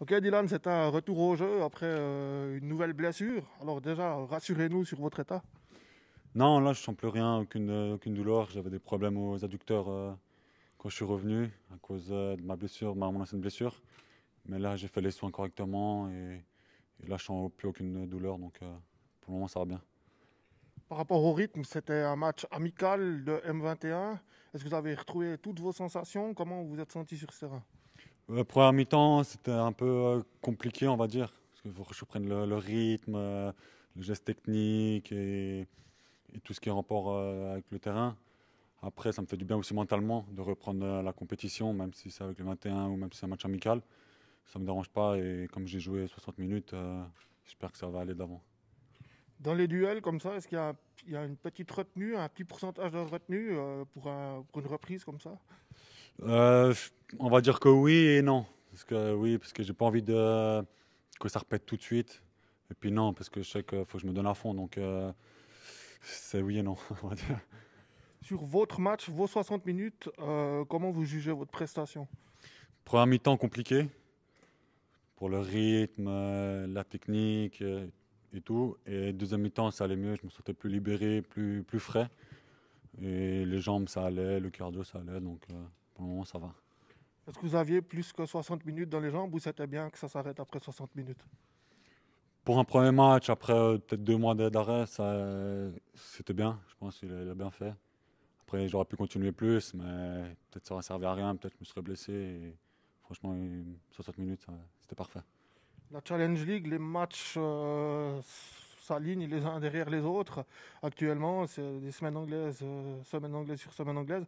Ok Dylan, c'est un retour au jeu après euh, une nouvelle blessure. Alors déjà, rassurez-nous sur votre état. Non, là je sens plus rien, aucune, euh, aucune douleur. J'avais des problèmes aux adducteurs euh, quand je suis revenu à cause de ma blessure, ma, mon ancienne blessure. Mais là j'ai fait les soins correctement et, là je sens plus aucune douleur. Donc pour le moment ça va bien. Par rapport au rythme, c'était un match amical de M21. Est-ce que vous avez retrouvé toutes vos sensations Comment vous vous êtes senti sur ce terrain la euh, première mi-temps, c'était un peu euh, compliqué, on va dire. Parce faut que je prenne le, rythme, euh, le geste technique et, tout ce qui est rapport avec le terrain. Après, ça me fait du bien aussi mentalement de reprendre la compétition, même si c'est avec le 21 ou même si c'est un match amical. Ça ne me dérange pas et comme j'ai joué 60 minutes, j'espère que ça va aller d'avant. Dans les duels comme ça, est-ce qu'il y, a une petite retenue, un petit pourcentage de retenue pour une reprise comme ça euh, on va dire que oui et non. Parce que euh, oui, parce que j'ai pas envie de que ça repète tout de suite. Et puis non, parce que je sais qu'il faut que je me donne à fond. Donc euh, c'est oui et non, Sur votre match, vos 60 minutes, comment vous jugez votre prestation Première mi-temps compliqué pour le rythme, la technique et tout. Et deuxième mi-temps, ça allait mieux. Je me sentais plus libéré, plus, plus frais. Et les jambes, ça allait, le cardio, ça allait. Donc, ça va. Est-ce que vous aviez plus que 60 minutes dans les jambes ou c'était bien que ça s'arrête après 60 minutes Pour un premier match, après euh, peut-être deux mois d'arrêt, c'était bien. Je pense qu'il a bien fait. Après, j'aurais pu continuer plus, mais peut-être ça aurait servi à rien. Peut-être je me serais blessé. franchement, 60 minutes, c'était parfait. La Challenge League, les matchs euh, s'alignent les uns derrière les autres. Actuellement, c'est des semaines anglaises, euh, semaine anglaise sur semaine anglaise.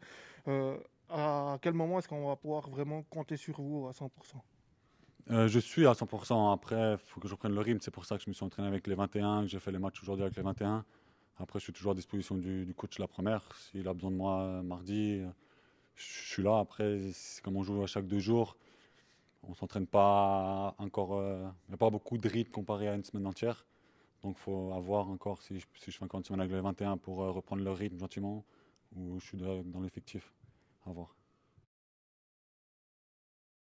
À quel moment est-ce qu'on va pouvoir vraiment compter sur vous à 100% euh, je suis à 100%. Après, il faut que je reprenne le rythme. C'est pour ça que je me suis entraîné avec les 21, que j'ai fait les matchs aujourd'hui avec les 21. Après, je suis toujours à disposition du, coach la première. S'il a besoin de moi euh, mardi, euh, je suis là. Après, comme on joue à chaque deux jours, on s'entraîne pas encore. Il n'y a pas beaucoup de rythme comparé à une semaine entière. Donc, il faut avoir encore si je, fais encore une semaine avec les 21 pour reprendre le rythme gentiment ou je suis dans l'effectif. À voir.